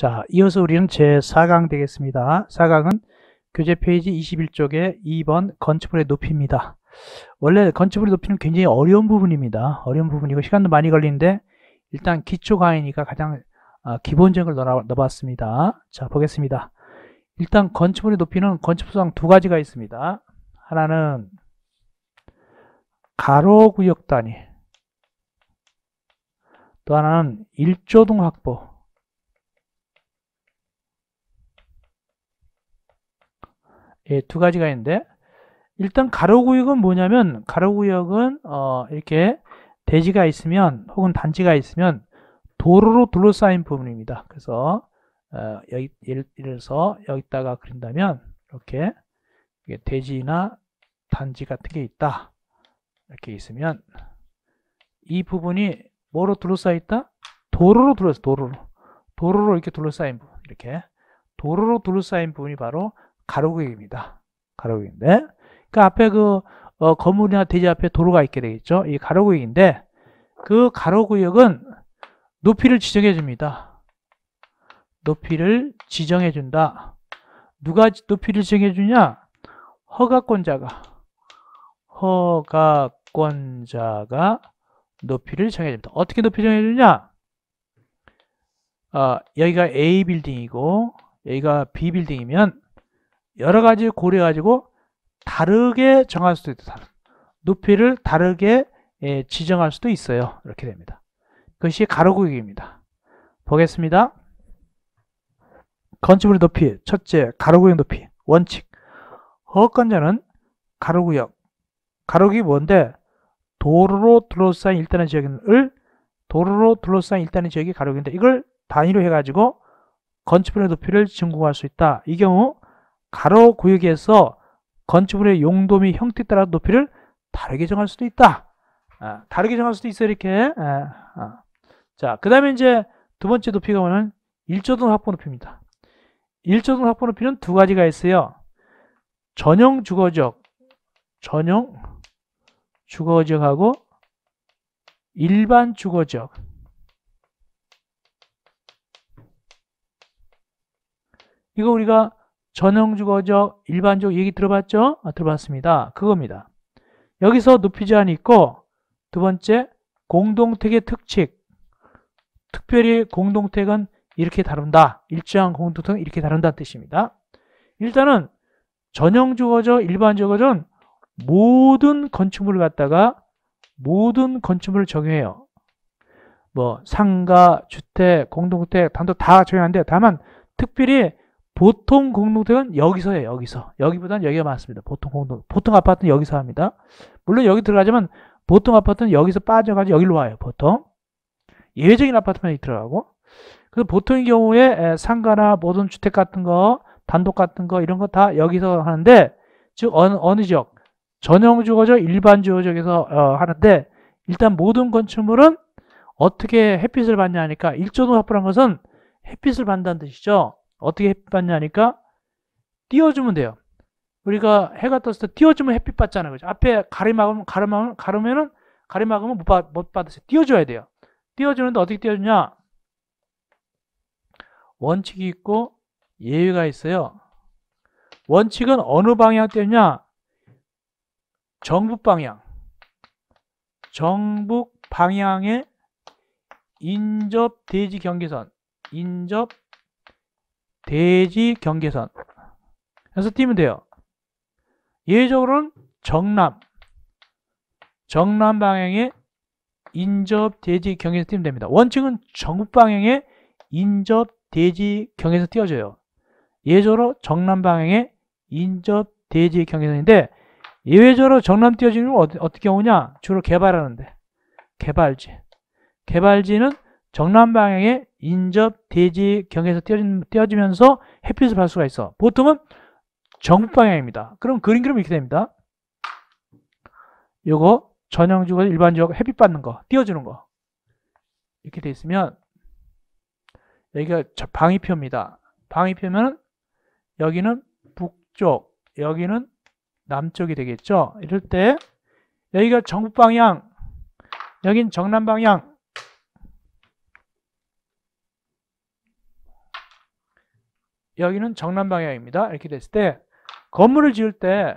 자, 이어서 우리는 제4강 되겠습니다. 4강은 교재 페이지 21쪽에 2번 건축물의 높이입니다. 원래 건축물의 높이는 굉장히 어려운 부분입니다. 어려운 부분이고 시간도 많이 걸리는데 일단 기초 강의니까 가장 아, 기본적인 걸 넣어봤습니다. 자, 보겠습니다. 일단 건축물의 높이는 건축수상 두 가지가 있습니다. 하나는 가로 구역 단위 또 하나는 일조동 확보 예, 두 가지가 있는데 일단 가로구역은 뭐냐면 가로구역은 어, 이렇게 대지가 있으면 혹은 단지가 있으면 도로로 둘러싸인 부분입니다. 그래서 어, 여기, 예를 들어서 여기다가 그린다면 이렇게 대지나 단지 같은 게 있다. 이렇게 있으면 이 부분이 뭐로 둘러싸여 있다? 도로로 둘러싸 도로로. 도로로 이렇게 둘러싸인 부분. 이렇게. 도로로 둘러싸인 부분이 바로 가로구입니다. 가로구인데 그 그러니까 앞에 그 어, 건물이나 대지 앞에 도로가 있게 되겠죠. 이 가로구역인데 그 가로구역은 높이를 지정해 줍니다. 높이를 지정해 준다. 누가 높이를 지정해 주냐? 허가권자가 허가권자가 높이를 정해 줍니다. 어떻게 높이 정해 주냐? 아, 어, 여기가 A 빌딩이고 여기가 B 빌딩이면 여러 가지 고려가지고 다르게 정할 수도 있다. 높이를 다르게 예, 지정할 수도 있어요. 이렇게 됩니다. 그것이 가로구역입니다. 보겠습니다. 건축물의 높이, 첫째, 가로구역 높이, 원칙. 허업권자는 가로구역, 가로구역이 뭔데? 도로로 둘러싼 일단의 지역을 도로로 둘러싼 일단의 지역이 가로구역인데 이걸 단위로 해가지고 건축물의 높이를 증공할 수 있다. 이 경우 가로 구역에서 건축물의 용도 및 형태에 따라 높이를 다르게 정할 수도 있다. 아, 다르게 정할 수도 있어 이렇게. 아, 아. 자, 그 다음에 이제 두 번째 높이가 뭐냐면 1조등 확보 높이입니다. 1조등 확보 높이는 두 가지가 있어요. 전용 주거지역, 전용 주거지역하고 일반 주거지역. 이거 우리가 전형주거적 일반적 얘기 들어봤죠? 아, 들어봤습니다. 그겁니다. 여기서 높이 제한이 있고 두 번째 공동택의 특칙 특별히 공동택은 이렇게 다룬다. 일정한 공동택은 이렇게 다룬다는 뜻입니다. 일단은 전형주거적 일반주거적 모든 건축물을 갖다가 모든 건축물을 적용해요. 뭐 상가, 주택, 공동택, 단독 다적용한데요 다만 특별히 보통 공동택은 여기서 해요. 여기서. 여기보다는 여기가 많습니다. 보통 공동 보통 아파트는 여기서 합니다. 물론 여기 들어가지만 보통 아파트는 여기서 빠져가지고 여기로 와요. 보통. 예외적인 아파트만 들어가고. 그래서 보통의 경우에 상가나 모든 주택 같은 거, 단독 같은 거 이런 거 다 여기서 하는데 즉 어느, 어느 지역 전용 주거죠 일반 주거지역에서 어, 하는데 일단 모든 건축물은 어떻게 햇빛을 받냐 하니까 일조도 화포란 것은 햇빛을 받는다는 뜻이죠. 어떻게 햇빛 받냐니까 띄워주면 돼요. 우리가 해가 떴을 때 띄워주면 햇빛 받잖아요. 그죠? 앞에 가리막으면 가림막으면, 가르면은, 가리막으면 못, 받, 못 받으세요. 띄워줘야 돼요. 띄워주는데 어떻게 띄워주냐? 원칙이 있고 예외가 있어요. 원칙은 어느 방향 띄우냐? 정북 방향. 정북 방향의 인접 대지 경계선. 인접 대지 경계선 해서 띄면 돼요. 예외적으로는 정남 정남 방향의 인접 대지 경에서 띄면 됩니다. 원칙은 정국 방향의 인접 대지 경에서 띄워줘요 예외적으로 정남 방향의 인접 대지 경계선인데 예외적으로 정남 띄워지는건 어떻게 오냐? 주로 개발하는데 개발지 개발지는 정남 방향에 인접 대지 경에서 띄어지면서 햇빛을 받을 수가 있어. 보통은 정북 방향입니다. 그럼 그림 그림 이렇게 됩니다. 요거 전형 지구 일반 지역 햇빛 받는 거, 띄워주는 거 이렇게 돼 있으면 여기가 방위표입니다. 방위표면은 여기는 북쪽, 여기는 남쪽이 되겠죠. 이럴 때 여기가 정북 방향, 여긴 정남 방향, 여기는 정남 방향입니다. 이렇게 됐을 때 건물을 지을 때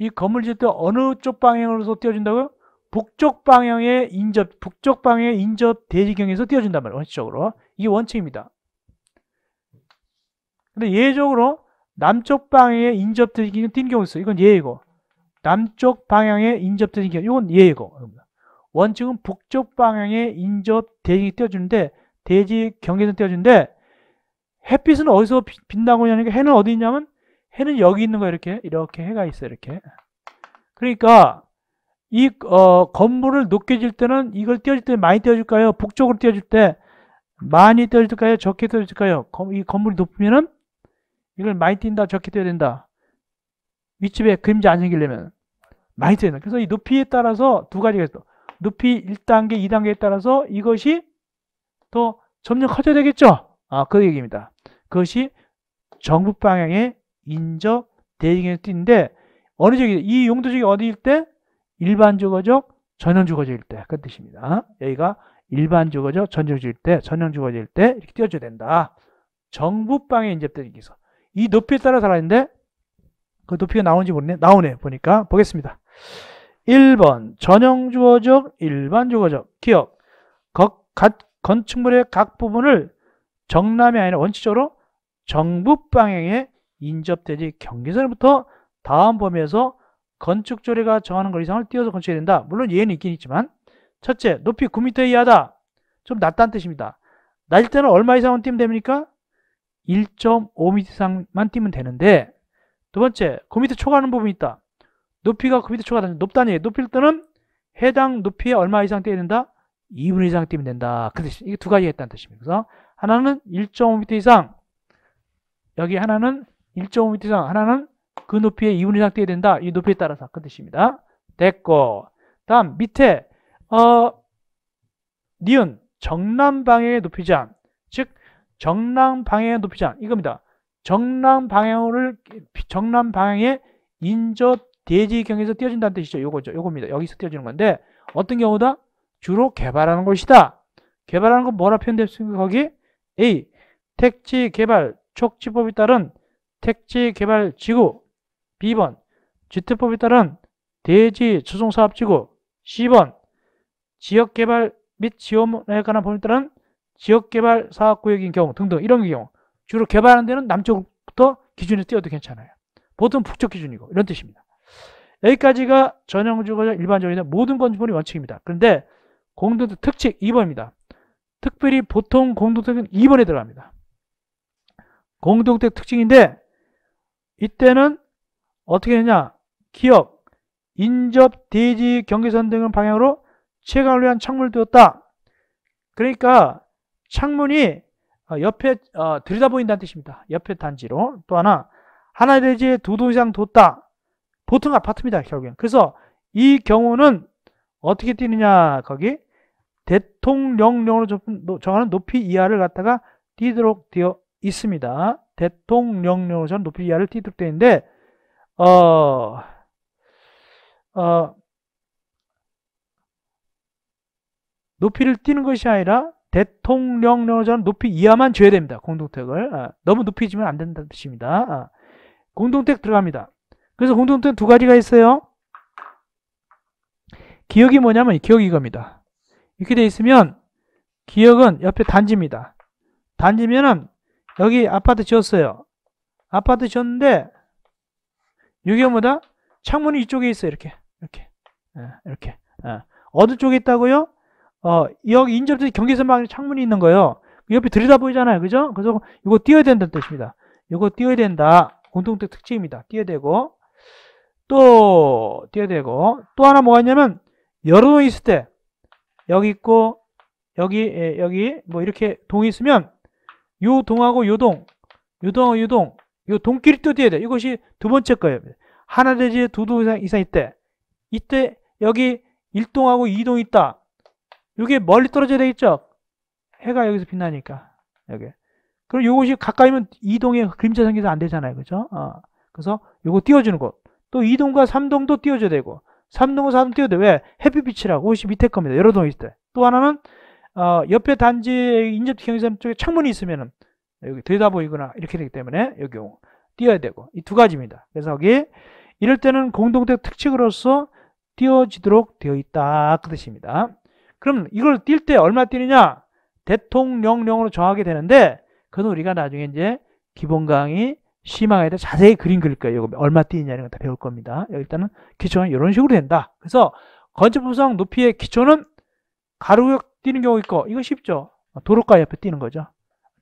이 건물 지을 때 어느 쪽 방향으로서 띄워준다고요? 북쪽 방향의 인접, 북쪽 방향의 인접 대지경에서 띄워준단 말이에요. 원칙적으로. 이게 원칙입니다. 근데 예외적으로 남쪽 방향의 인접 대지경이 띈 경우 있어요. 이건 예이고. 남쪽 방향의 인접 대지경, 이건 예이고. 원칙은 북쪽 방향의 인접 대지경이 띄워주는데, 대지경에서 띄워주는데, 햇빛은 어디서 빛나고 있냐니까 해는 어디 있냐면 해는 여기 있는 거야 이렇게 이렇게 해가 있어 이렇게 그러니까 이 어, 건물을 높게 질 때는 이걸 띄워줄 때 많이 띄워줄까요? 북쪽으로 띄워줄 때 많이 띄워줄까요? 적게 띄워줄까요? 이 건물이 높으면은 이걸 많이 띈다 적게 띄워야 된다 윗집에 그림자 안 생기려면 많이 띄워야 된다 그래서 이 높이에 따라서 두 가지가 있어 높이 1단계 2단계에 따라서 이것이 또 점점 커져야 되겠죠 아 그 얘기입니다 그것이 정부 방향의 인접 대응에서 뛴데 어느 지역이이용도지역이 어디일 때 일반 주거적 전형 주거적일 때그 뜻입니다. 여기가 일반 주거적 전형주일 때 전형 주거적일 때 이렇게 띄워줘야 된다. 정부 방향 인접대는에서이 높이에 따라 달라는데 그 높이가 나오는지 모르네 나오네 보니까 보겠습니다. 1번 전형 주어적 일반 주어적 기억 건축물의 각 부분을 정남이 아니라 원칙적으로 정부 방향에 인접되지 경계선부터 다음 범위에서 건축조례가 정하는 것 이상을 띄어서 건축해야 된다. 물론 예는 있긴 있지만 첫째, 높이 9m 이하다. 좀 낮다는 뜻입니다. 낮을 때는 얼마 이상은 뛰면 됩니까? 1.5m 이상만 뛰면 되는데 두 번째, 9m 초과하는 부분이 있다. 높이가 9m 초과다. 높다니 높일 때는 해당 높이에 얼마 이상 뛰어야 된다? 2분 이상 뛰면 된다. 그 뜻이, 이게 두 가지 가있다는 뜻입니다. 그래서 하나는 1.5m 이상, 여기 하나는 1.5m 이상, 하나는 그 높이의 2분 이상 떼야 된다. 이 높이에 따라서 그 뜻입니다. 됐고 다음 밑에 어 니은 정남방향의 높이장 즉 정남방향의 높이장 이겁니다. 정남방향을 정남방향의 인접 대지경에서 띄어진다는 뜻이죠. 요거죠. 요겁니다. 여기서 띄어지는 건데 어떤 경우다? 주로 개발하는 것이다. 개발하는 건 뭐라 표현됐습니까? 거기 A. 택지 개발 촉지법에 따른 택지개발지구 B번 지택법에 따른 대지조송사업지구 C번 지역개발 및 지원에 관한 법에 따른 지역개발사업구역인 경우 등등 이런 경우 주로 개발하는 데는 남쪽부터 기준에 띄어도 괜찮아요. 보통 북쪽 기준이고 이런 뜻입니다. 여기까지가 전형주거자 일반적인 모든 건축물이 원칙입니다. 그런데 공동주택 특칙 2번입니다. 특별히 보통 공동주택은 2번에 들어갑니다. 공동택 특징인데 이때는 어떻게 되냐 기업, 인접, 대지, 경계선 등을 방향으로 채광을 위한 창문을 두었다. 그러니까 창문이 어, 옆에 어, 들여다 보인다는 뜻입니다. 옆에 단지로 또 하나 하나 대지에 두동 이상 뒀다. 보통 아파트입니다. 결국엔 그래서 이 경우는 어떻게 뛰느냐 거기 대통령령으로 정하는 높이 이하를 갖다가 뛰도록 되어 있습니다. 대통령령으로 전 높이 이하를 띠도록 되어 있는데 어, 어, 높이를 띄는 것이 아니라 대통령령으로 전 높이 이하만 줘야 됩니다. 공동택을 아, 너무 높이 주면 안 된다는 뜻입니다. 아, 공동택 들어갑니다. 그래서 공동택 두 가지가 있어요. 기억이 뭐냐면 기억이 이겁니다. 이렇게 돼 있으면 기억은 옆에 단지입니다. 단지면은 여기 아파트 지었어요. 아파트 지었는데 여기 뭐다? 창문이 이쪽에 있어 이렇게 이렇게 예, 이렇게 예. 어느 쪽에 있다고요? 어, 여기 인접지 경계선방에 창문이 있는 거예요. 그 옆에 들여다 보이잖아요. 그죠? 그래서 이거 띄어야 된다는 뜻입니다. 이거 띄어야 된다. 공통적 특징입니다. 띄어야 되고 또 띄어야 되고 또 하나 뭐가 있냐면 여러 동 있을 때 여기 있고 여기 예, 여기 뭐 이렇게 동이 있으면 요 동하고 요 동, 요 동하고 요 동, 요 동끼리 또어야 돼. 이것이 두 번째 거예요. 하나 대지에 두동 이상, 이상 있대. 이때 여기 1동하고 2동 있다. 요게 멀리 떨어져야 되겠죠? 해가 여기서 빛나니까. 여기. 그럼 요것이 가까이면 2동에 그림자 생겨서 안 되잖아요. 그죠? 어. 그래서 요거 띄워주는 곳. 또 2동과 3동도 띄워줘야 되고, 3동과 4동 띄워야 돼. 왜? 햇빛 빛이라고. 이것이 밑에 겁니다. 여러 동이 있대또 하나는 어, 옆에 단지 인접티 경계선 쪽에 창문이 있으면은 여기 들여다보이거나 이렇게 되기 때문에 여기 띄어야 되고 이 두 가지입니다. 그래서 여기 이럴 때는 공동택 특징으로서 띄어지도록 되어 있다 그 뜻입니다. 그럼 이걸 띌 때 얼마 띄느냐? 대통령령으로 정하게 되는데 그건 우리가 나중에 이제 기본 강의 심망에 대해 자세히 그림 그릴 거예요. 이거 얼마 띄느냐는 걸다 배울 겁니다. 일단은 기초는 이런 식으로 된다. 그래서 건축 부상 높이의 기초는 가로역 뛰는 경우 있고 이거 쉽죠. 도로가 옆에 뛰는 거죠.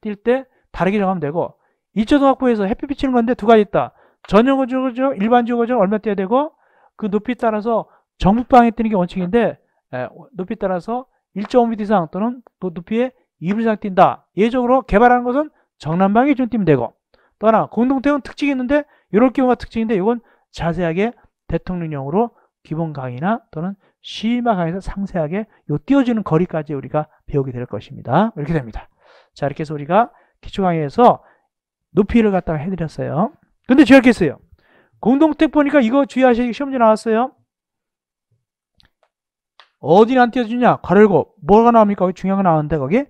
뛸 때 다르게 정하면 되고 2초 동학부에서 햇빛 비치는 건데 두 가지 있다. 전용어 주거죠. 일반 주거죠. 얼마 뛰어야 되고 그 높이 따라서 정북방에 뛰는 게 원칙인데 높이 따라서 1.5m 이상 또는 그 높이에 2m 이상 뛴다. 예적으로 개발하는 것은 정남방에 좀 뛰면 되고 또 하나 공동태원 특징이 있는데 이럴 경우가 특징인데 이건 자세하게 대통령령으로 기본 강의나 또는 심마 강에서 상세하게 요 띄워지는 거리까지 우리가 배우게 될 것입니다. 이렇게 됩니다. 자, 이렇게 해서 우리가 기초 강의에서 높이를 갖다가 해드렸어요. 근데 주의할겠어요. 공동택 보니까 이거 주의하시기 시험지 나왔어요. 어디를 안 띄워주냐? 가로 고 뭐가 나옵니까? 거기 중요한 거 나왔는데 거기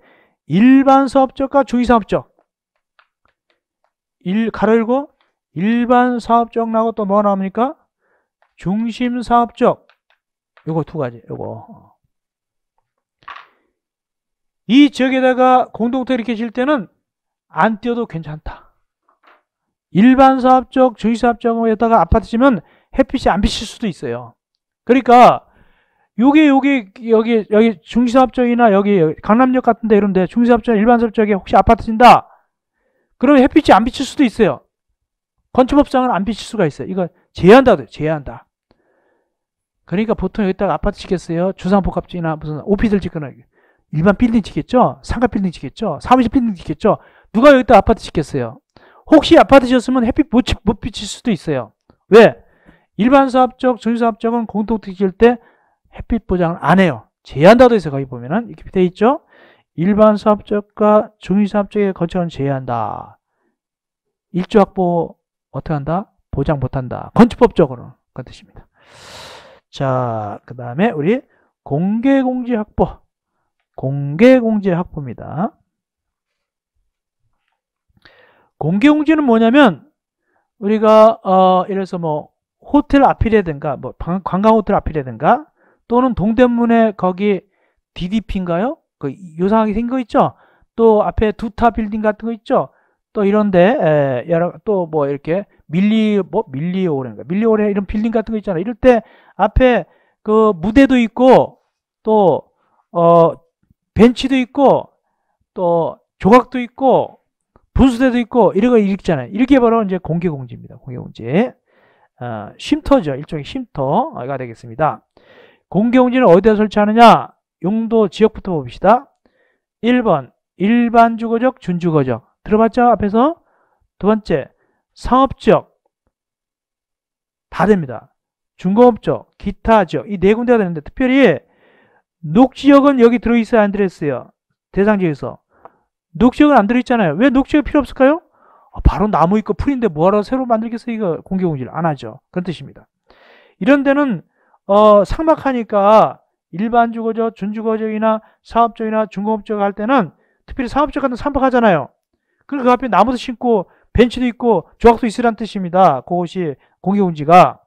일반 사업적과 주의 사업적 일, 가로 고 일반 사업적 나고 또 뭐가 나옵니까? 중심 사업적 요거 두 가지, 요거. 어. 이 지역에다가 공동태 이렇게 질 때는 안 띄어도 괜찮다. 일반 사업적, 주의사업적에다가 아파트 지면 햇빛이 안 비칠 수도 있어요. 그러니까 요게 요게 여기 여기 중시사업적이나 여기, 여기 강남역 같은데 이런데 중시사업적 일반 사업적에 혹시 아파트 진다 그러면 햇빛이 안 비칠 수도 있어요 건축법상은 안 비칠 수가 있어요 이거 제한다 제한다 그러니까 보통 여기다가 아파트 짓겠어요? 주상복합지나 무슨 오피스를 짓거나 일반 빌딩 짓겠죠? 상가 빌딩 짓겠죠? 사무실 빌딩 짓겠죠? 누가 여기다 아파트 짓겠어요? 혹시 아파트 지었으면 햇빛 못, 못 비칠 수도 있어요. 왜? 일반 사업 쪽, 정유 사업 쪽은 공통택 지을 때 햇빛 보장을 안 해요. 제한다도 해서 거기 보면은 이렇게 돼 있죠? 일반 사업 쪽과 정유 사업 쪽의 건축은 제한다. 외 일조 확보 어떻게 한다? 보장 못 한다. 건축법적으로 그런 뜻입니다. 자, 그 다음에 우리 공개공지 확보. 공개공지 확보입니다. 공개공지는 뭐냐면 우리가 어 예를 들어서뭐 호텔 앞이라든가 뭐 관광 호텔 앞이라든가 또는 동대문에 거기 DDP인가요? 그 요상하게 생긴 거 있죠? 또 앞에 두타 빌딩 같은 거 있죠? 또 이런데 에, 여러 또 뭐 이렇게 밀리 뭐 밀리오래인가 밀리오래 이런 빌딩 같은 거 있잖아. 이럴 때 앞에 그 무대도 있고 또어 벤치도 있고 또 조각도 있고 분수대도 있고 이런 거 있잖아요. 이렇게 바로 이제 공개공지입니다. 공개공지. 어, 쉼터죠. 일종의 쉼터가 되겠습니다. 공개공지는 어디에 설치하느냐? 용도 지역부터 봅시다. 1번 일반 주거적, 준주거적. 들어봤죠? 앞에서 두 번째 상업적 다 됩니다. 중공업적, 기타 지역 이네 군데가 되는데 특별히 녹지역은 여기 들어있어야 안 들어있어요. 대상지에서. 역 녹지역은 안 들어있잖아요. 왜 녹지역 필요 없을까요? 아, 바로 나무 있고 풀인데 뭐하러 새로 만들겠어 이거 공개공지를안 하죠. 그런 뜻입니다. 이런 데는 어, 상막하니까 일반 주거적, 준주거적이나 사업적이나 중공업적 할 때는 특별히 사업적 같은 상막하잖아요 그리고 그 앞에 나무도 심고 벤치도 있고 조각도 있으란 뜻입니다. 그것이 공기온지가.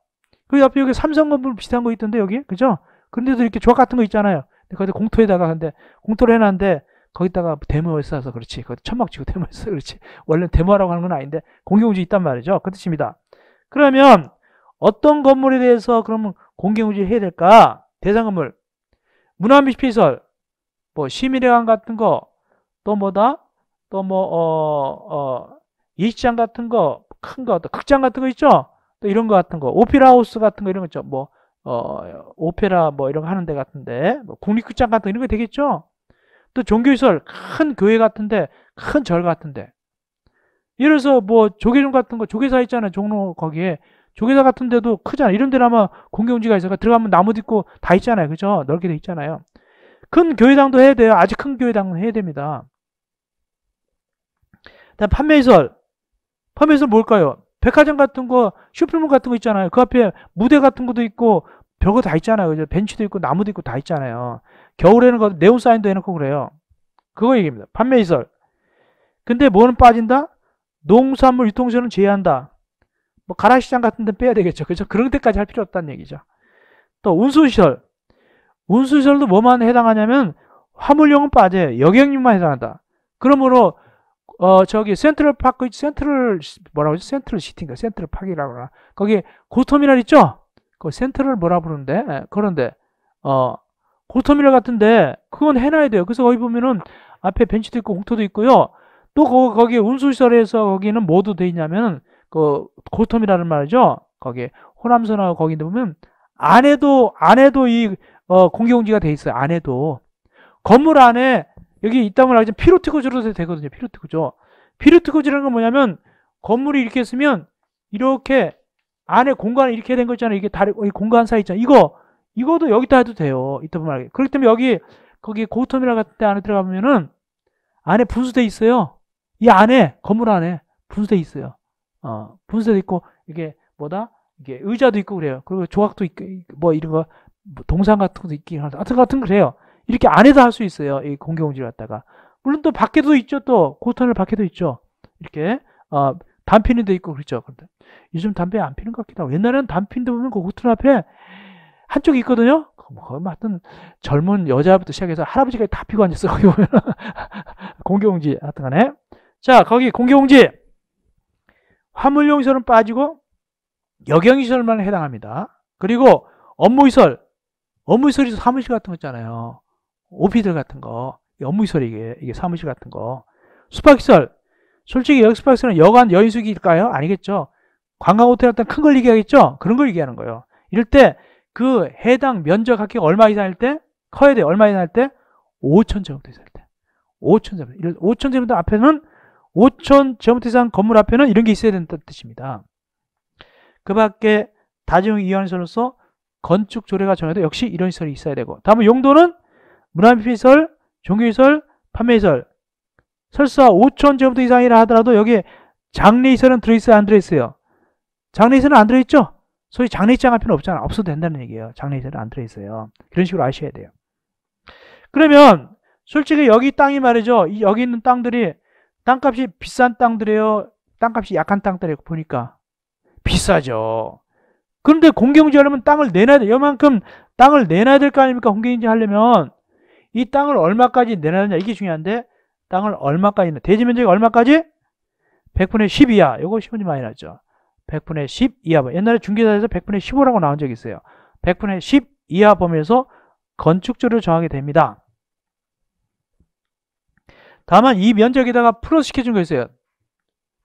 그 옆에 여기 삼성 건물 비슷한 거 있던데 여기 그죠? 근데도 이렇게 조각 같은 거 있잖아요. 거기다 공터에다가 근데 공터를 해놨는데 거기다가 데모를 써서 그렇지. 거기 천막 치고 데모를 써서 그렇지. 원래 데모라고 하 하는 건 아닌데 공기온지 있단 말이죠. 그 뜻입니다. 그러면 어떤 건물에 대해서 그러면 공기온지 해야 될까? 대상 건물, 문화미시설, 뭐 시민회관 같은 거, 또 뭐다? 또 뭐 어, 어, 이시장 같은 거, 큰 거, 또 극장 같은 거 있죠? 또 이런 거 같은 거, 오페라 하우스 같은 거 이런 거 있죠? 뭐, 어, 오페라 뭐 이런 거 하는 데 같은데, 뭐 국립극장 같은 거 이런 거 되겠죠? 또 종교시설, 큰 교회 같은데, 큰 절 같은데. 예를 들어서뭐 조계종 같은 거, 조계사 있잖아요. 종로 거기에. 조계사 같은 데도 크잖아. 이런 데는 아마 공경지가 있어요. 그러니까 들어가면 나무도 있고 다 있잖아요. 그죠? 넓게 돼 있잖아요. 큰 교회당도 해야 돼요. 아직큰 교회당은 해야 됩니다. 판매시설, 펌에서 뭘까요? 백화점 같은 거, 쇼핑몰 같은 거 있잖아요. 그 앞에 무대 같은 것도 있고 벽거 다 있잖아요. 그죠? 벤치도 있고 나무도 있고 다 있잖아요. 겨울에는 네온 사인도 해놓고 그래요. 그거 얘기입니다. 판매시설. 근데 뭐는 빠진다? 농산물 유통시설은 제외한다. 뭐가라시장 같은 데 빼야 되겠죠. 그죠? 그런 데까지 할 필요 없다는 얘기죠. 또 운수시설. 운수시설도 뭐만 해당하냐면 화물용은 빠져요. 여객용만 해당한다. 그러므로 어 저기 센트럴 파크 센트럴 뭐라고 하죠? 센트럴 시티인가 센트럴 파크라고 하나 거기 고스터미널 있죠? 그 센트럴 뭐라 부르는데 네, 그런데 어 고스터미널 같은데 그건 해놔야 돼요. 그래서 거기 보면은 앞에 벤치도 있고 공터도 있고요. 또 거, 거기 운수시설에서 거기는 뭐도 돼 있냐면 그고스터미라는 말이죠. 거기 호남선하고 거기인데 보면 안에도 안에도 이 어, 공기공지가 돼 있어요. 안에도 건물 안에 여기 있다면 알겠지만 피로트 구조로 되거든요. 피로트 구조. 피로트 구조라는 건 뭐냐면 건물이 이렇게 있으면 이렇게 안에 공간이 이렇게 된 거 있잖아요. 이게 다리 공간 사이 있잖아요. 이거 이거도 여기다 해도 돼요. 이따 보면 알겠. 그렇기 때문에 여기 거기 고우터미널 같은 데 안에 들어가면은 안에 분수돼 있어요. 이 안에 건물 안에 분수돼 있어요. 어, 분수돼 있고 이게 뭐다? 이게 의자도 있고 그래요. 그리고 조각도 있고 뭐 이런 거 뭐 동상 같은 것도 있긴 하죠. 하여튼 같은 그래요. 이렇게 안에서 할수 있어요. 이 공기공지를 갖다가. 물론 또 밖에도 있죠. 또 고탄을 밖에도 있죠. 이렇게 어, 단핀이돼 있고 그렇죠. 그런데 요즘 담배 안 피는 것 같기도 하고 옛날에는 단핀도 보면 그 고탄 앞에 한쪽이 있거든요. 그 뭐, 거기 뭐 하여튼 젊은 여자부터 시작해서 할아버지까지 다 피고 앉았어. 거기 보면 공기공지 하여튼 간에 자 거기 공기공지 화물용시설은 빠지고 역영시설만 해당합니다. 그리고 업무시설 업무시설이 사무실 같은 거 있잖아요. 오피들 같은 거, 업무시설 이게, 이게 사무실 같은 거. 숙박시설. 솔직히 여기 숙박시설은 여관 여인숙일까요? 아니겠죠. 관광호텔 같은 큰 걸 얘기하겠죠? 그런 걸 얘기하는 거예요. 이럴 때 그 해당 면적 합격 얼마 이상일 때? 커야 돼. 얼마 이상일 때? 5천 제곱미터 이상일 때. 5천 제곱미터. 이 5천 제곱미터 앞에는 5천 제곱미터 이상 건물 앞에는 이런 게 있어야 된다는 뜻입니다. 그 밖에 다중이완시설로서 건축 조례가 정해도 역시 이런 시설이 있어야 되고 다음에 용도는 문화비피설, 종교이설, 판매이설 설사 5천 제곱도 이상이라 하더라도 여기에 장례이설은 들어있어요? 안 들어있어요? 장례이설은 안 들어있죠? 소위 장례장 할 필요 없잖아. 없어도 된다는 얘기예요. 장례이설은 안 들어있어요. 그런 식으로 아셔야 돼요. 그러면 솔직히 여기 땅이 말이죠. 여기 있는 땅들이 땅값이 비싼 땅들이에요. 땅값이 약한 땅들이에요. 보니까 비싸죠. 그런데 공경지 하려면 땅을 내놔야 돼. 요만큼 이 땅을 내놔야 될 거 아닙니까? 공경지 하려면 이 땅을 얼마까지 내놨느냐 이게 중요한데 땅을 얼마까지 대지 면적이 얼마까지? 100분의 10 이하 이거 10분이 많이 나죠 100분의 10 이하 옛날에 중개사에서 100분의 15라고 나온 적이 있어요 100분의 10 이하 범위에서 건축주를 정하게 됩니다 다만 이 면적에다가 플러스 시켜준 거 있어요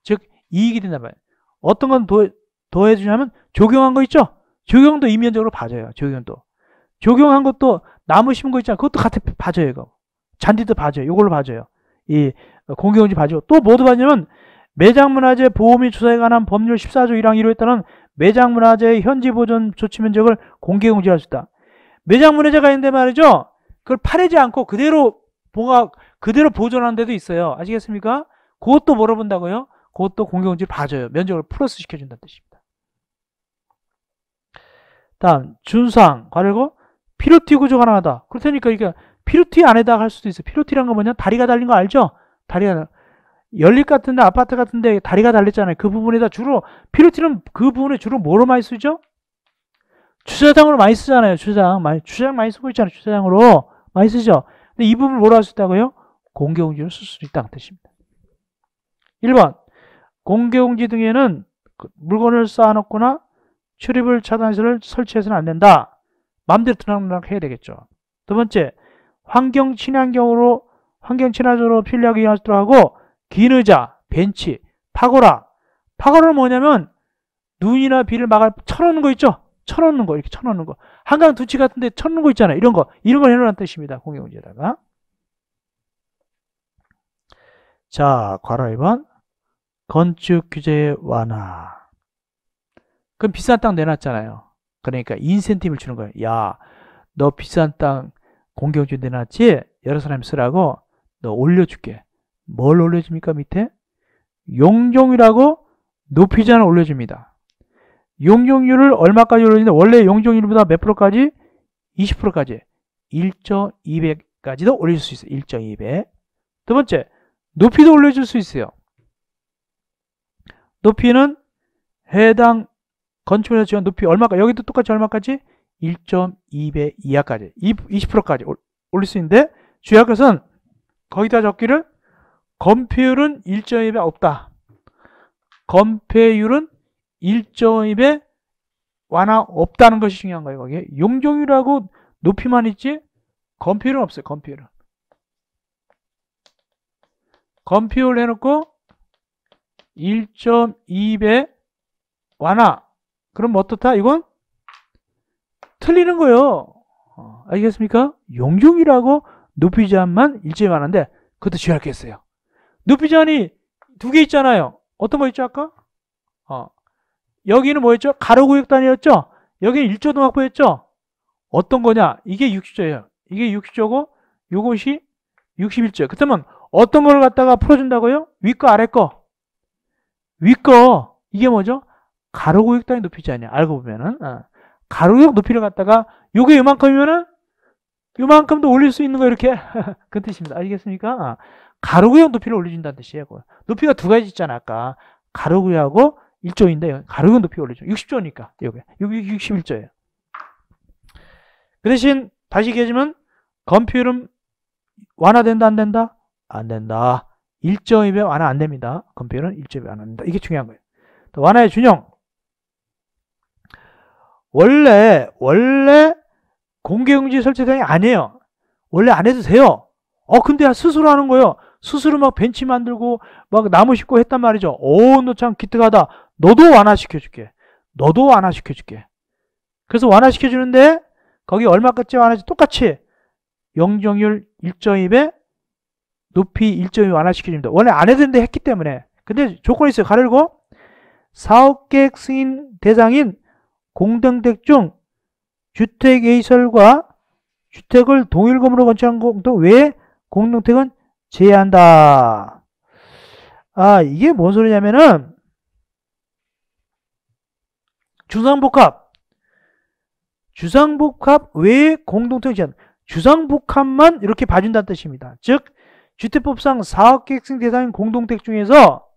즉 이익이 된단 말요 어떤 건 더해주냐면 적용한 거 있죠 적용도 이 면적으로 봐줘요 적용도 적용한 것도 나무 심은 거 있잖아. 그것도 같이 봐줘요, 이거. 잔디도 봐줘요. 이걸로 봐줘요. 이 어, 공기용지 봐줘. 요또 뭐도 봐냐면 매장문화재 보호및 조사에 관한 법률 14조 1항 1호에 따른 매장문화재의 현지 보존 조치 면적을 공개공지할 수 있다. 매장문화재가 있는데 말이죠. 그걸 파리지 않고 그대로 뭔가 그대로 보존하는 데도 있어요. 아시겠습니까? 그것도 물어본다고요? 그것도 공개공지를 봐줘요. 면적을 플러스 시켜준다는 뜻입니다. 다음 준수항 과열고 피로티 구조가 나하다 그렇다니까 이게 피로티 안에다 가할 수도 있어. 피로티란 건 뭐냐? 다리가 달린 거 알죠? 다리가 연립 같은데 아파트 같은데 다리가 달렸잖아요. 그 부분에다 주로 피로티는 그 부분에 주로 뭐로 많이 쓰죠? 주차장으로 많이 쓰잖아요. 주차장 많이 주차장 많이 쓰고 있잖아요. 주차장으로 많이 쓰죠. 근데 이 부분을 뭐로 할 수 있다고요? 공개공지로 쓸 수도 있다는 뜻입니다. 1번 공개공지 등에는 그 물건을 쌓아놓거나 출입을 차단해서 설치해서는 안 된다. 마음대로 드락드락 해야 되겠죠. 두 번째, 환경 친환경으로 환경 친화적으로 필요하게 이용하도록 하고 긴 의자, 벤치, 파고라. 파고라는 뭐냐면 눈이나 비를 막아 쳐놓는 거 있죠? 쳐놓는 거 이렇게 쳐놓는 거. 한강 두치 같은데 쳐놓는 거 있잖아요. 이런 거 이런 걸 해놓는 뜻입니다. 공용제에다가 자, 괄호 1번 건축 규제 완화. 그럼 비싼 땅 내놨잖아요. 그러니까 인센티브를 주는 거예요. 야, 너 비싼 땅 공경주 내놨지? 여러 사람 쓰라고 너 올려줄게. 뭘 올려줍니까 밑에? 용종이라고 높이자는 올려줍니다. 용종률을 얼마까지 올려주는 원래 용종률보다몇 프로까지? 20%까지 1.2배까지도 올려줄수 있어요. 1.2배 두 번째 높이도 올려줄 수 있어요. 높이는 해당 건축물서 지원 높이 얼마까 지 여기도 똑같이 얼마까지? 1.2배 이하까지 20%까지 올릴 수 있는데 주약에서는 거기다 적기를 건폐율은 1.2배 없다 건폐율은 1.2배 완화 없다는 것이 중요한 거예요 거기에 용적률하고 높이만 있지 건폐율은 없어요 건폐율은 건폐율 해놓고 1.2배 완화 그럼 뭐 어떻다? 이건 틀리는 거예요. 어, 알겠습니까? 용융이라고 높이자만 일제히 말하는데 그것도 지의할겠어요 높이자니 두 개 있잖아요. 어떤 거 있죠 아까? 어, 여기는 뭐였죠? 가로구역단이었죠? 여기 1조 도학부했죠 어떤 거냐? 이게 60조예요. 이게 60조고 이것이 61조. 예요 그렇다면 어떤 걸 갖다가 풀어준다고요? 위 거 아래 거. 위 거 이게 뭐죠? 가로구역 단위 높이지 않냐 알고 보면은 어. 가로구역 높이를 갖다가 요게 요만큼이면은 요만큼도 올릴 수 있는 거 이렇게 그 뜻입니다 알겠습니까? 어. 가로구역 높이를 올려준다는 뜻이에요 높이가 두 가지 있잖아 아까 가로구역하고 1조인데 가로구역 높이 올려줘 60조니까 요게 61조예요 그 대신 다시 얘기하지만 건폐율은 완화된다 안 된다? 안 된다 1.2배 조 완화 안 됩니다 건폐율은 1.2배 조 완화된다 이게 중요한 거예요 완화의 준용 원래 원래 공개용지 설치대상이 아니에요. 원래 안 해도 돼요. 어 근데 스스로 하는 거예요. 스스로 막 벤치 만들고 막 나무 심고 했단 말이죠. 오너참 기특하다. 너도 완화시켜줄게. 너도 완화시켜줄게. 그래서 완화시켜주는데 거기 얼마까지 완화시 똑같이 영정률 1.2배 높이 1.2 완화시켜줍니다. 원래 안 해도 되는데 했기 때문에 근데 조건이 있어요. 가르고 사업계획 승인 대상인 공동택 중 주택 예설과 주택을 동일금으로 건축한 것도 왜 공동택은 제외한다. 아 이게 뭔 소리냐면은 주상복합 주상복합 외에 공동택 제한 주상복합만 이렇게 봐준다는 뜻입니다. 즉 주택법상 사업계획생 대상인 공동택 중에서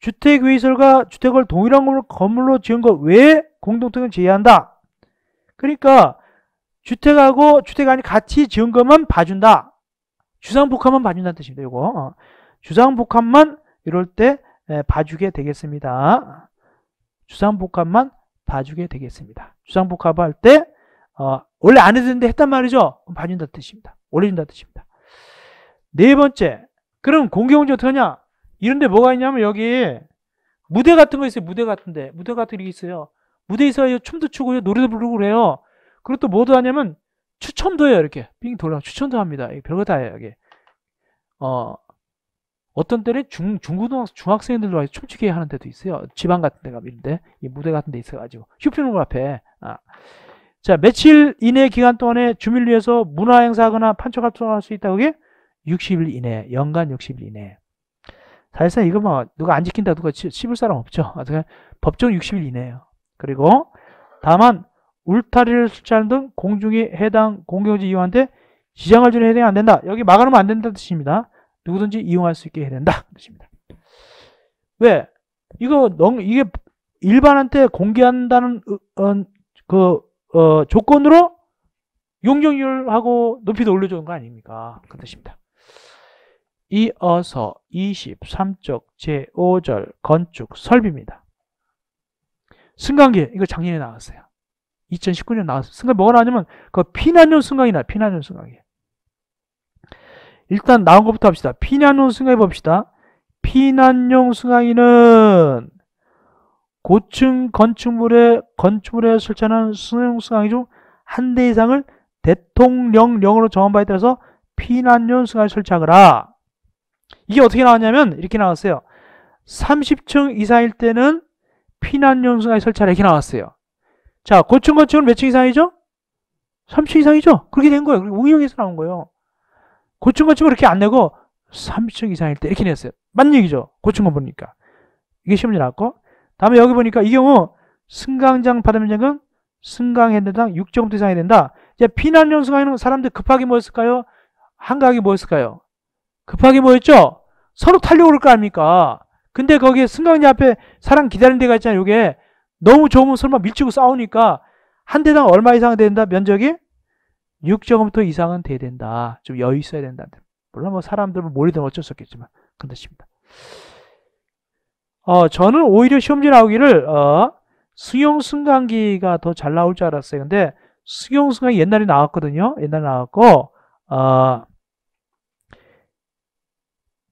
주택외설과 주택을 동일한 건물로 지은 것 외에 공동택은 제외한다. 그러니까 주택하고 주택 안이 같이 지은 것만 봐준다. 주상복합만 봐준다는 뜻입니다. 이거 어. 주상복합만 이럴 때 예, 봐주게 되겠습니다. 주상복합만 봐주게 되겠습니다. 주상복합 할때 어, 원래 안 해도 했는데 했단 말이죠. 봐준다는 뜻입니다. 올려준다는 뜻입니다. 네 번째 그럼 공개공지 어떻게 하냐? 이런데 뭐가 있냐면 여기 무대 같은 거 있어요. 무대 같은데 무대 같은 게 있어요. 무대 있어요. 춤도 추고요, 노래도 부르고 그래요. 그리고 또 뭐도 하냐면 추첨도 해요. 이렇게 빙 돌려 추첨도 합니다. 별거 다 해요. 이게 어 어떤 때는 중 중고등학생 중학생들도 와서 춤추게 하는 데도 있어요. 지방 같은 데가 있는데 이 무대 같은 데 있어가지고 휴피노 앞에 아. 자 며칠 이내 기간 동안에 주민을 위해서 문화행사하거나 판촉 활동할 수 있다. 그게 60일 이내, 연간 60일 이내. 사실상 이거 뭐 누가 안 지킨다 누가 씹을 사람 없죠. 법정 60일 이내에요. 그리고 다만 울타리를 설치하는 등 공중에 해당 공경지 이용한테 지장을 주는 해당이 안 된다. 여기 막아놓으면 안 된다는 뜻입니다. 누구든지 이용할 수 있게 해야 된다. 그 뜻입니다. 왜? 이거 너, 무 이게 일반한테 공개한다는 어, 그 어, 조건으로 용적률하고 높이도 올려주는 거 아닙니까? 그 뜻입니다. 이어서 23쪽 제5절 건축 설비입니다. 승강기 이거 작년에 나왔어요. 2019년 나왔어요. 승강 뭐가 나냐면 그 피난용 승강이나 피난용 승강기. 일단 나온 것부터 합시다. 피난용 승강기 봅시다. 피난용 승강기는 고층 건축물에 건축물에 설치하는 승용 승강기 중 한 대 이상을 대통령령으로 정한 바에 따라서 피난용 승강기 설치하거라. 이게 어떻게 나왔냐면 이렇게 나왔어요. 30층 이상일 때는 피난용수가 설치하라 이렇게 나왔어요. 자, 고층 건축은 몇 층 이상이죠? 3층 이상이죠? 그렇게 된 거예요. 응용해서 나온 거예요. 고층 건축은 그렇게 안 내고 3층 0 이상일 때 이렇게 냈어요. 맞는 얘기죠. 고층 건 보니까. 이게 시험지 나왔고 다음에 여기 보니까 이 경우 승강장 바람면적은 승강해당 했6.5 이상이 된다. 이제 피난용 수가있는 사람들 급하게 모였을까요? 한가하게 모였을까요? 급하게 모였죠? 서로 타려고 그럴 거 아닙니까? 근데 거기에 승강장 앞에 사람 기다리는 데가 있잖아요. 이게 너무 좋으면 설마 밀치고 싸우니까 한 대당 얼마 이상 된다? 면적이? 6 5곱 이상은 돼야 된다. 좀 여유 있어야 된다. 물론 뭐 사람들은 뭐 몰리든 어쩔 수 없겠지만 그런 뜻입니다. 어, 저는 오히려 시험지 나오기를 어, 수용승강기가 더 잘 나올 줄 알았어요. 근데 수용승강기 옛날에 나왔거든요. 옛날에 나왔고 어,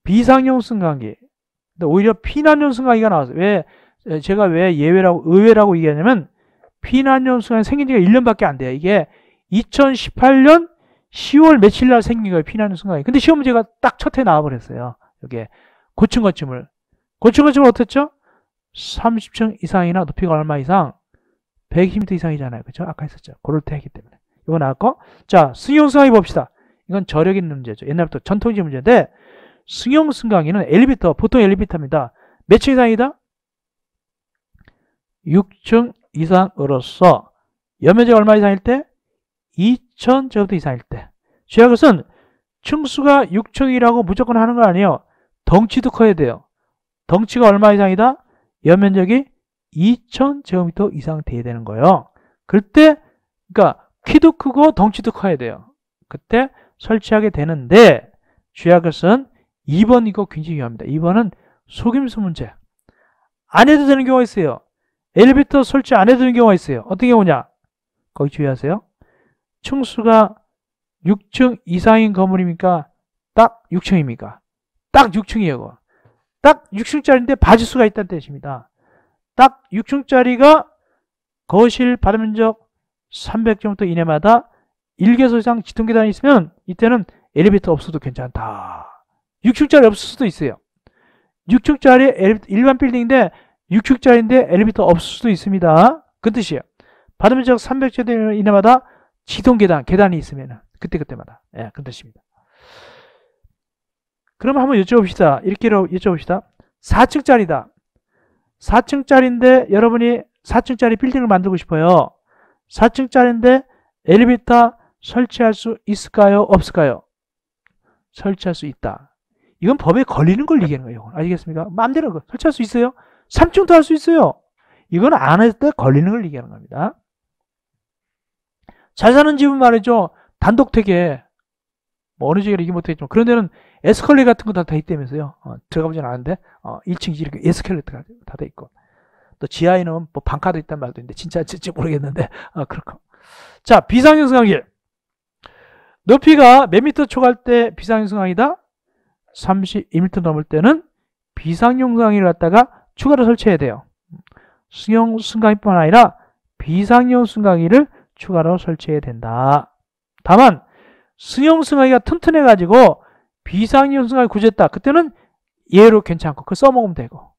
비상용 승강기. 근데 오히려 피난용 승강기가 나왔어요. 왜 제가 왜 예외라고 의외라고 얘기하냐면 피난용 승강기 생긴 지가 1년밖에 안 돼요. 이게 2018년 10월 며칠 날 생긴 거예요. 피난용 승강기. 근데 시험 문제가 딱 첫해 나와버렸어요. 여기에. 고층 건축물. 고층 건축물 어떻죠? 30층 이상이나 높이가 얼마 이상 120m 이상이잖아요. 그렇죠? 아까 했었죠. 그럴 때 했기 때문에. 이거 나왔고 자, 승용 승강기 봅시다. 이건 저력 있는 문제죠. 옛날부터 전통적인 문제인데 승용 승강기는 엘리베이터, 보통 엘리베이터입니다. 몇 층 이상이다? 6층 이상으로서 연면적 얼마 이상일 때? 2천제곱미터 이상일 때. 주요 것은 층수가 6층이라고 무조건 하는 거 아니에요. 덩치도 커야 돼요. 덩치가 얼마 이상이다? 연면적이 2천제곱미터 이상 돼야 되는 거예요. 그때 그러니까 키도 크고 덩치도 커야 돼요. 그때 설치하게 되는데 주의 것은 2번 이거 굉장히 중요합니다. 2번은 속임수 문제. 안 해도 되는 경우가 있어요. 엘리베이터 설치 안 해도 되는 경우가 있어요. 어떤 경우냐? 거기 주의하세요. 층수가 6층 이상인 건물입니까? 딱 6층입니까? 딱 6층이에요. 딱 6층짜리인데 바지수가 있다는 뜻입니다. 딱 6층짜리가 거실 바닥면적 300정도 이내마다 1개소 이상 지통계단이 있으면 이때는 엘리베이터 없어도 괜찮다. 6층짜리 없을 수도 있어요. 6층짜리 일반 빌딩인데 6층짜리인데 엘리베이터 없을 수도 있습니다. 그 뜻이에요. 받으면적 300제대 이내마다 지동 계단, 계단이 있으면 그때그때마다. 예, 그 뜻입니다. 그럼 한번 여쭤봅시다. 이렇게 여쭤봅시다. 4층짜리다. 4층짜리인데 여러분이 4층짜리 빌딩을 만들고 싶어요. 4층짜리인데 엘리베이터 설치할 수 있을까요? 없을까요? 설치할 수 있다. 이건 법에 걸리는 걸 얘기하는 거예요. 아시겠습니까? 마음대로 그 설치할 수 있어요. 3층도 할 수 있어요. 이건 안 했을 때 걸리는 걸 얘기하는 겁니다. 잘 사는 집은 말이죠. 단독택에 뭐 어느 지역이 얘기 못했지만 그런 데는 에스컬레 같은 거 다 돼 있다면서요. 어, 들어가보진 않았는데 어, 1층 이렇게 에스컬레이터가 다 돼 있고 또 지하에는 뭐 방카도 있단 말도 있는데 진짜 진짜 모르겠는데 어, 그렇고 자 비상형 승강기 높이가 몇 미터 초과할 때 비상형 승강이다 32m 넘을 때는 비상용 승강기를 갖다가 추가로 설치해야 돼요. 승용 승강기뿐 아니라 비상용 승강기를 추가로 설치해야 된다. 다만 승용 승강기가 튼튼해가지고 비상용 승강기 구제했다. 그때는 얘로 괜찮고 그 써먹으면 되고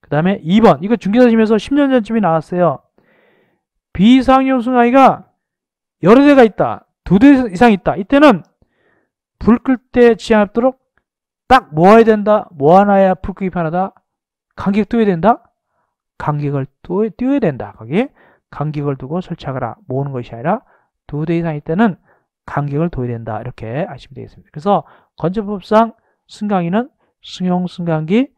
그 다음에 2번 이거 중개사심에서 10년 전쯤에 나왔어요. 비상용 승강기가 여러 대가 있다. 두 대 이상 있다. 이때는 불끌때 지압 없도록 딱 모아야 된다. 모아놔야 불끄기 편하다. 간격 띄워야 된다. 간격을 띄워야 된다. 거기에 간격을 두고 설치하거라 모으는 것이 아니라 두 대 이상일 때는 간격을 둬야 된다. 이렇게 아시면 되겠습니다. 그래서 건조법상 승강기는 승용 승강기,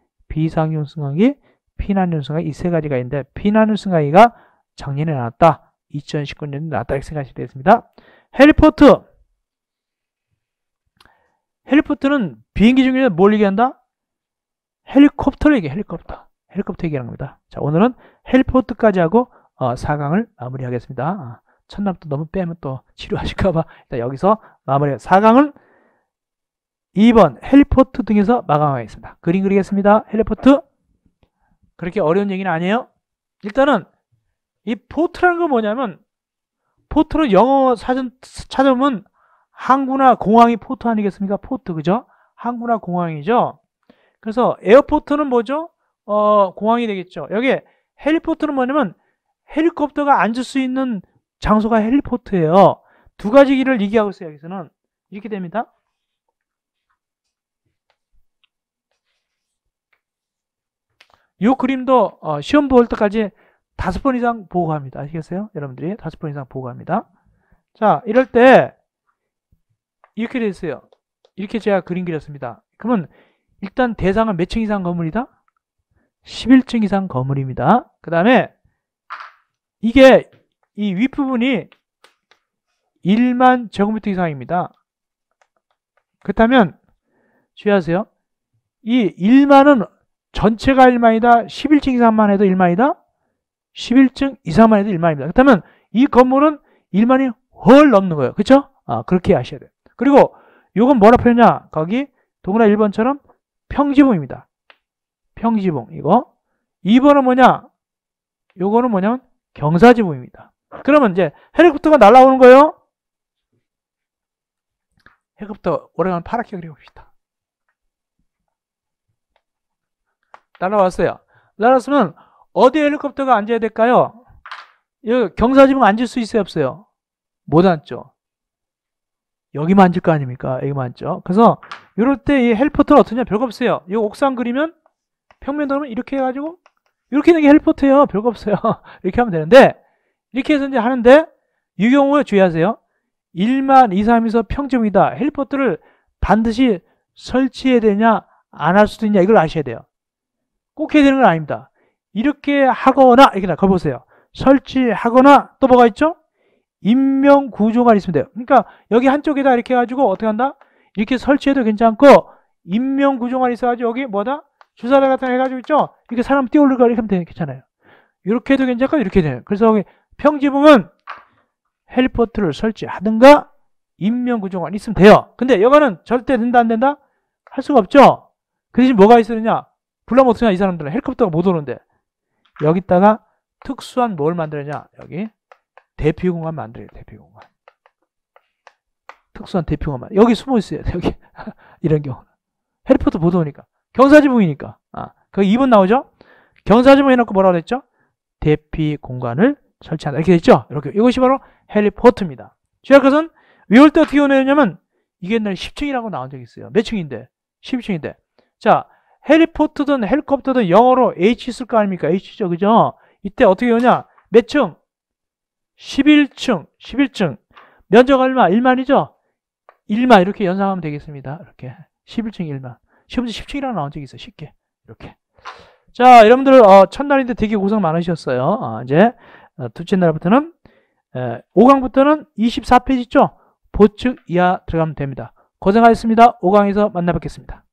비상용 승강기, 피난용 승강기 이 세 가지가 있는데 피난용 승강기가 작년에 나왔다. 2019년에 나왔다. 이렇게 생각하시면 되겠습니다. 헬리포트 헬리포트는 비행기 중에 뭘 얘기한다? 헬리콥터를 얘기해, 헬리콥터. 헬리콥터 얘기하는 겁니다. 자, 오늘은 헬리포트까지 하고 어, 4강을 마무리하겠습니다. 아, 첫날부터 너무 빼면 또 치료하실까봐 일단 여기서 마무리 4강은 2번 헬리포트 등에서 마감하겠습니다. 그림 그리겠습니다. 헬리포트 그렇게 어려운 얘기는 아니에요. 일단은 이 포트라는 건 뭐냐면 포트로 영어 사전 찾아보면 항구나 공항이 포트 아니겠습니까? 포트 그죠? 항구나 공항이죠. 그래서 에어포트는 뭐죠? 어, 공항이 되겠죠. 여기에 헬리포트는 뭐냐면 헬리콥터가 앉을 수 있는 장소가 헬리포트예요. 두 가지 길을 얘기하고 있어요. 여기서는 이렇게 됩니다. 이 그림도 어, 시험 볼 때까지 다섯 번 이상 보고 합니다 아시겠어요? 여러분들이 다섯 번 이상 보고 합니다 자, 이럴 때 이렇게 됐어요. 이렇게 제가 그림 그렸습니다. 그러면 일단 대상은 몇 층 이상 건물이다? 11층 이상 건물입니다. 그 다음에 이게 이 윗부분이 1만 제곱미터 이상입니다. 그렇다면 주의하세요. 이 1만은 전체가 1만이다. 11층 이상만 해도 1만이다. 11층 이상만 해도 1만입니다. 그렇다면 이 건물은 1만이 훨 넘는 거예요. 그렇죠? 아, 그렇게 아셔야 돼요. 그리고 이건 뭐라 표현이냐? 거기 동그라 1번처럼 평지붕입니다. 평지붕 이거 2번은 뭐냐? 요거는 뭐냐면 경사지붕입니다. 그러면 이제 헬리콥터가 날아오는 거예요. 헬리콥터 오래간 파랗게 그려봅시다. 날아왔어요. 날아왔으면 어디 헬리콥터가 앉아야 될까요? 여기 경사지붕 앉을 수 있어요? 없어요? 못 앉죠. 여기만 질거 아닙니까? 여기만 죠 그래서 이럴 때 이 헬포트는 어떠냐? 별거 없어요. 이 옥상 그리면 평면 도면 이렇게 해가지고 이렇게 있는 게 헬포트예요. 별거 없어요. 이렇게 하면 되는데 이렇게 해서 이제 하는데 이 경우에 주의하세요. 1만 2, 3에서 평점이다. 헬포트를 반드시 설치해야 되냐 안 할 수도 있냐 이걸 아셔야 돼요. 꼭 해야 되는 건 아닙니다. 이렇게 하거나 이렇게 나 거보세요. 설치하거나 또 뭐가 있죠? 인명 구조가 있으면 돼요. 그러니까 여기 한쪽에다 이렇게 해가지고 어떻게 한다? 이렇게 설치해도 괜찮고 인명 구조만 있어가지고 여기 뭐다? 주사대 같은 거 해가지고 있죠? 이렇게 사람 뛰어올리고 이렇게 하면 되게 괜찮아요. 이렇게 해도 괜찮고 이렇게 해도 돼요. 그래서 여기 평지 부분 헬리포트를 설치하든가 인명 구조만 있으면 돼요. 근데 여기는 절대 된다 안 된다? 할 수가 없죠? 그 대신 뭐가 있으느냐? 불러면 어떻게 이 사람들은 헬리콥터가 못 오는데 여기다가 특수한 뭘 만들느냐 여기 대피공간 만들어요. 대피공간. 특수한 대피공간. 여기 숨어 있어야 돼. 여기. 이런 경우는. 해리포터 보도니까. 경사지붕이니까. 아, 그 2번 나오죠? 경사지붕 해놓고 뭐라고 그랬죠? 대피공간을 설치한다. 이렇게 됐죠? 이렇게. 이것이 바로 해리포터입니다. 주약 것은 외울 때 어떻게 오냐면 이게 옛날에 10층이라고 나온 적이 있어요. 몇 층인데? 1 2층인데 자, 해리포터든 헬리콥터든 영어로 H 쓸거 아닙니까? H죠. 그죠? 이때 어떻게 오냐? 몇 층? 11층, 11층 면적 얼마? 1만이죠? 1만 이렇게 연상하면 되겠습니다. 이렇게 11층 1만. 시험지 10층이라고 나온 적이 있어요. 쉽게 이렇게. 자, 여러분들 어, 첫날인데 되게 고생 많으셨어요. 어, 이제 어, 둘째 날부터는 에, 5강부터는 24페이지 죠보충 이하 들어가면 됩니다. 고생하셨습니다. 5강에서 만나 뵙겠습니다.